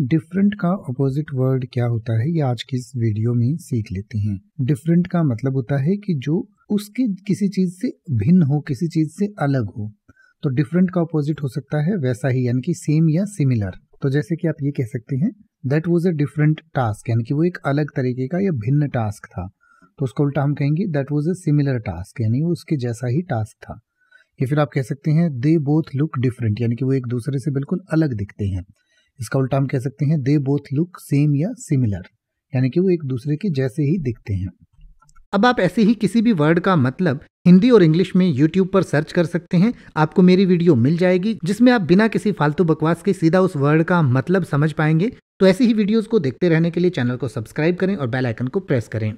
different का opposite word क्या होता है ये आज की इस वीडियो में सीख लेते हैं डिफरेंट का मतलब होता है कि जो उसके किसी चीज से भिन्न हो किसी चीज से अलग हो तो डिफरेंट का अपोजिट हो सकता है वैसा ही यानी कि सेम या सिमिलर तो जैसे कि आप ये कह सकते हैं that was a different task यानी कि वो एक अलग तरीके का या भिन्न टास्क था तो उसका उल्टा हम कहेंगे that was a similar task यानी वो उसके जैसा ही टास्क था या फिर आप कह सकते हैं दे बोथ लुक डिफरेंट यानी कि वो एक दूसरे से बिल्कुल अलग दिखते हैं इसका उल्टा हम कह सकते हैं दे बोथ लुक सेम या सिमिलर यानी कि वो एक दूसरे के जैसे ही दिखते हैं अब आप ऐसे ही किसी भी वर्ड का मतलब हिंदी और इंग्लिश में यूट्यूब पर सर्च कर सकते हैं आपको मेरी वीडियो मिल जाएगी जिसमें आप बिना किसी फालतू बकवास के सीधा उस वर्ड का मतलब समझ पाएंगे तो ऐसी ही वीडियोस को देखते रहने के लिए चैनल को सब्सक्राइब करें और बेल आइकन को प्रेस करें